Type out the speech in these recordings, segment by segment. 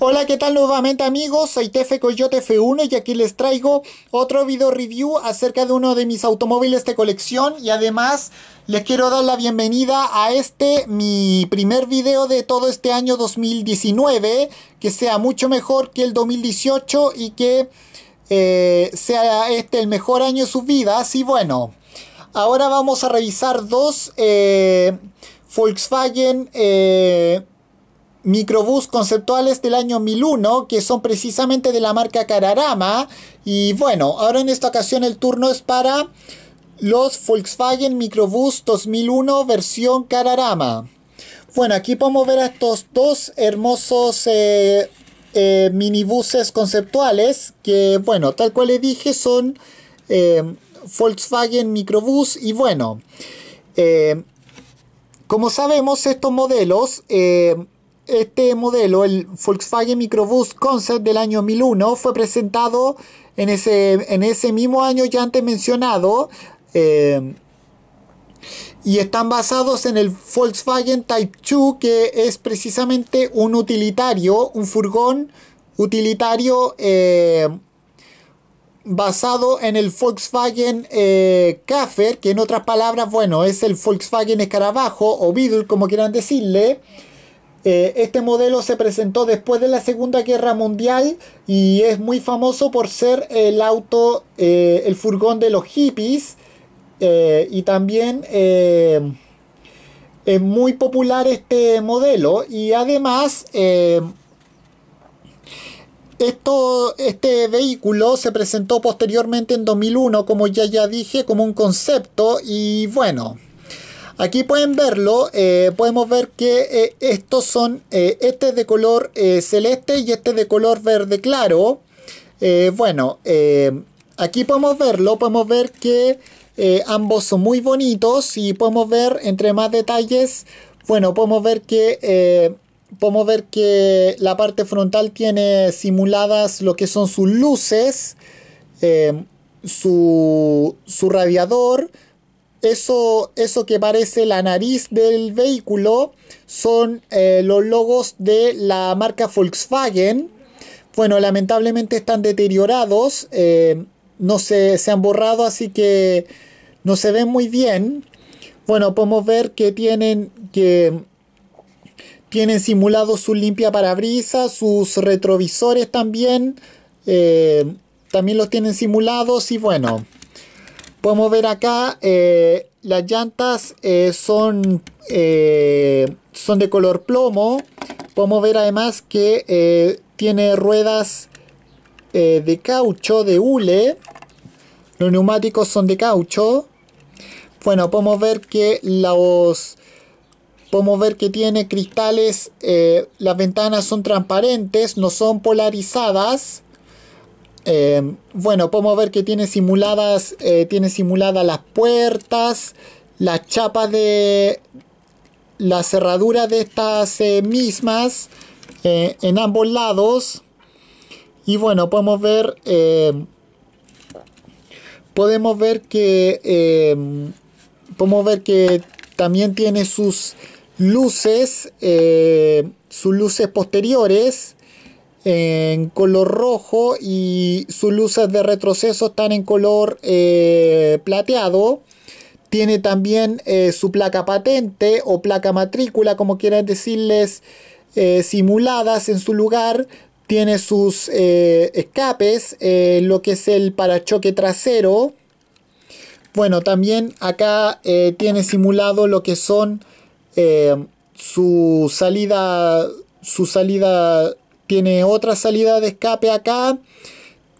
Hola, ¿qué tal nuevamente amigos? Soy Tefe Coyote F1 y aquí les traigo otro video review acerca de uno de mis automóviles de colección y además les quiero dar la bienvenida a este mi primer video de todo este año 2019 que sea mucho mejor que el 2018 y que eh, sea este el mejor año de sus vidas y bueno, ahora vamos a revisar dos eh, Volkswagen eh, microbús conceptuales del año 1001 que son precisamente de la marca Cararama y bueno, ahora en esta ocasión el turno es para los Volkswagen Microbus 2001 versión Cararama. Bueno, aquí podemos ver a estos dos hermosos eh, eh, minibuses conceptuales que, bueno, tal cual le dije, son eh, Volkswagen Microbus y bueno, como sabemos, estos modelos este modelo, el Volkswagen Microbus Concept del año 2001, fue presentado en ese, en ese mismo año ya antes mencionado. Eh, y están basados en el Volkswagen Type 2, que es precisamente un utilitario, un furgón utilitario eh, basado en el Volkswagen eh, que en otras palabras, bueno, es el Volkswagen Escarabajo o Beetle, como quieran decirle. Eh, este modelo se presentó después de la Segunda Guerra Mundial y es muy famoso por ser el auto, eh, el furgón de los hippies eh, y también es muy popular este modelo y además esto, este vehículo se presentó posteriormente en 2001 como ya ya dije como un concepto y bueno Aquí pueden verlo, eh, podemos ver que eh, estos son, eh, este es de color celeste y este es de color verde claro. bueno, aquí podemos verlo, podemos ver que ambos son muy bonitos y podemos ver entre más detalles, bueno, podemos ver que... Podemos ver que la parte frontal tiene simuladas lo que son sus luces, su radiador, eso, eso que parece la nariz del vehículo son eh, los logos de la marca Volkswagen. Bueno, lamentablemente están deteriorados, eh, no se, han borrado, así que no se ven muy bien. Bueno, podemos ver que tienen que simulado su limpia parabrisas, sus retrovisores también, eh, también los tienen simulados y bueno. Podemos ver acá eh, las llantas eh, son, eh, son de color plomo. Podemos ver además que tiene ruedas de caucho, de hule. Los neumáticos son de caucho. Bueno, podemos ver que podemos ver que tiene cristales, las ventanas son transparentes, no son polarizadas. Eh, bueno, podemos ver que tiene simuladas, eh, tiene las puertas, las chapas de la cerradura de estas eh, mismas en ambos lados. Y bueno, podemos ver, podemos ver que, podemos ver que también tiene sus luces, sus luces posteriores en color rojo y sus luces de retroceso están en color eh, plateado. Tiene también eh, su placa patente o placa matrícula, como quieran decirles, eh, simuladas en su lugar. Tiene sus escapes, lo que es el parachoque trasero. Bueno, también acá tiene simulado lo que son su salida, su salida tiene otra salida de escape acá.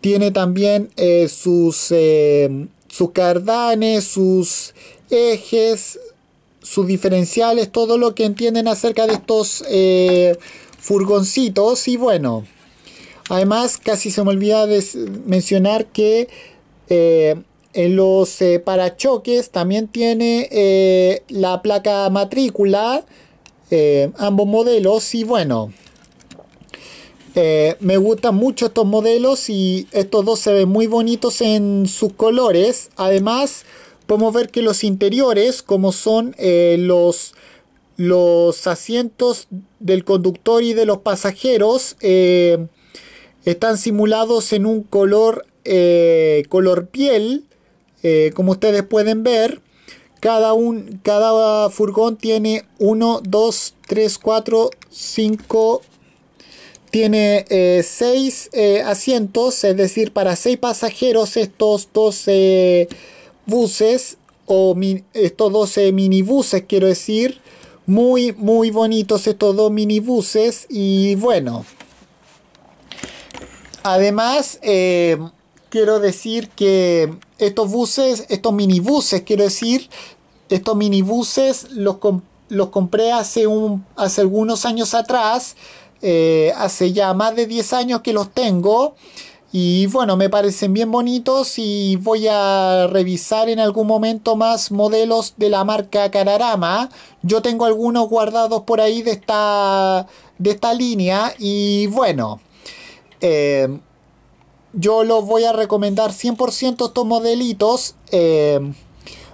Tiene también eh, sus, eh, sus cardanes, sus ejes, sus diferenciales, todo lo que entienden acerca de estos eh, furgoncitos. Y bueno, además casi se me olvida mencionar que en los parachoques también tiene la placa matrícula, ambos modelos. Y bueno. Eh, me gustan mucho estos modelos y estos dos se ven muy bonitos en sus colores. Además, podemos ver que los interiores, como son eh, los, los asientos del conductor y de los pasajeros, eh, están simulados en un color, color piel, como ustedes pueden ver. Cada, un, cada furgón tiene 1, 2, 3, 4, 5, tiene eh, seis eh, asientos, es decir, para seis pasajeros estos 12 buses o estos 12 minibuses, quiero decir, muy muy bonitos estos dos minibuses y bueno. Además, eh, quiero decir que estos buses, estos minibuses, quiero decir, estos minibuses los, compré hace, un, hace algunos años atrás eh, hace ya más de 10 años que los tengo. Y bueno, me parecen bien bonitos y voy a revisar en algún momento más modelos de la marca Cararama. Yo tengo algunos guardados por ahí de esta, de esta línea y bueno, eh, yo los voy a recomendar 100% estos modelitos. Eh,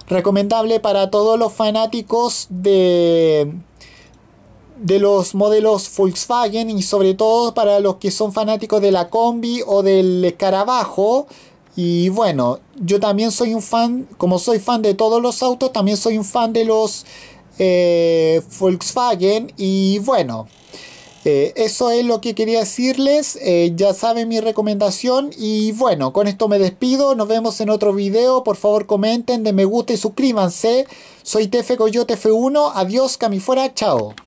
recomendable para todos los fanáticos de de los modelos Volkswagen y sobre todo para los que son fanáticos de la combi o del escarabajo. Y bueno, yo también soy un fan, como soy fan de todos los autos, también soy un fan de los eh, Volkswagen. Y bueno, eh, eso es lo que quería decirles. Eh, ya saben mi recomendación. Y bueno, con esto me despido. Nos vemos en otro video. Por favor, comenten, den me gusta y suscríbanse. Soy TF Coyote F1. Adiós, Cami fuera, Chao.